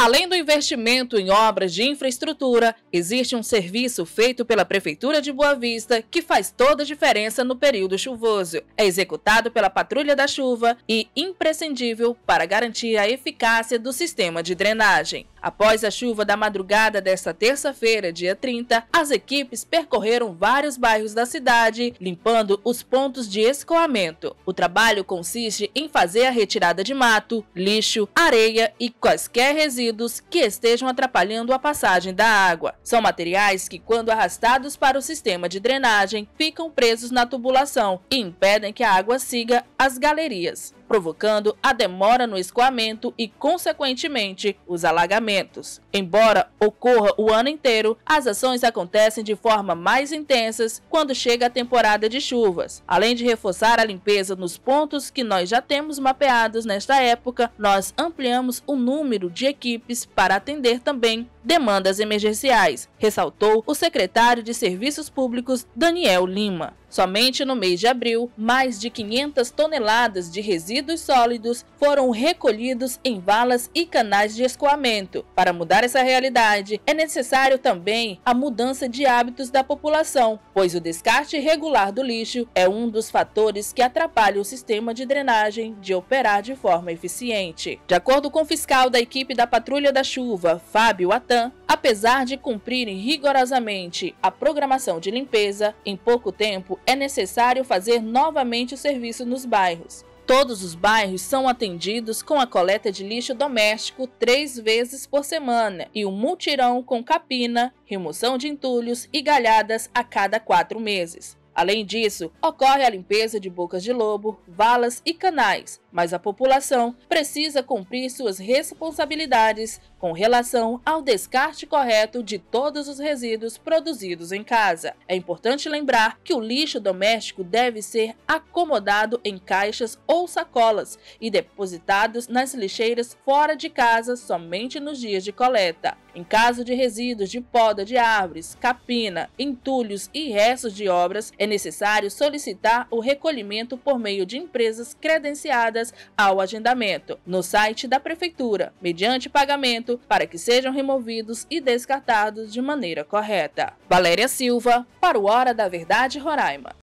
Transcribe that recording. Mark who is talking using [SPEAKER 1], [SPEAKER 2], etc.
[SPEAKER 1] Além do investimento em obras de infraestrutura, existe um serviço feito pela Prefeitura de Boa Vista que faz toda a diferença no período chuvoso. É executado pela Patrulha da Chuva e imprescindível para garantir a eficácia do sistema de drenagem. Após a chuva da madrugada desta terça-feira, dia 30, as equipes percorreram vários bairros da cidade, limpando os pontos de escoamento. O trabalho consiste em fazer a retirada de mato, lixo, areia e quaisquer resíduos resíduos que estejam atrapalhando a passagem da água. São materiais que, quando arrastados para o sistema de drenagem, ficam presos na tubulação e impedem que a água siga as galerias provocando a demora no escoamento e, consequentemente, os alagamentos. Embora ocorra o ano inteiro, as ações acontecem de forma mais intensas quando chega a temporada de chuvas. Além de reforçar a limpeza nos pontos que nós já temos mapeados nesta época, nós ampliamos o número de equipes para atender também demandas emergenciais, ressaltou o secretário de Serviços Públicos Daniel Lima. Somente no mês de abril, mais de 500 toneladas de resíduos resíduos sólidos foram recolhidos em valas e canais de escoamento. Para mudar essa realidade, é necessário também a mudança de hábitos da população, pois o descarte irregular do lixo é um dos fatores que atrapalha o sistema de drenagem de operar de forma eficiente. De acordo com o fiscal da equipe da Patrulha da Chuva, Fábio Atan, apesar de cumprirem rigorosamente a programação de limpeza, em pouco tempo é necessário fazer novamente o serviço nos bairros. Todos os bairros são atendidos com a coleta de lixo doméstico três vezes por semana e um multirão com capina, remoção de entulhos e galhadas a cada quatro meses. Além disso, ocorre a limpeza de bocas de lobo, valas e canais, mas a população precisa cumprir suas responsabilidades com relação ao descarte correto de todos os resíduos produzidos em casa. É importante lembrar que o lixo doméstico deve ser acomodado em caixas ou sacolas e depositados nas lixeiras fora de casa somente nos dias de coleta. Em caso de resíduos de poda de árvores, capina, entulhos e restos de obras, é necessário solicitar o recolhimento por meio de empresas credenciadas ao agendamento no site da Prefeitura, mediante pagamento, para que sejam removidos e descartados de maneira correta. Valéria Silva, para o Hora da Verdade Roraima.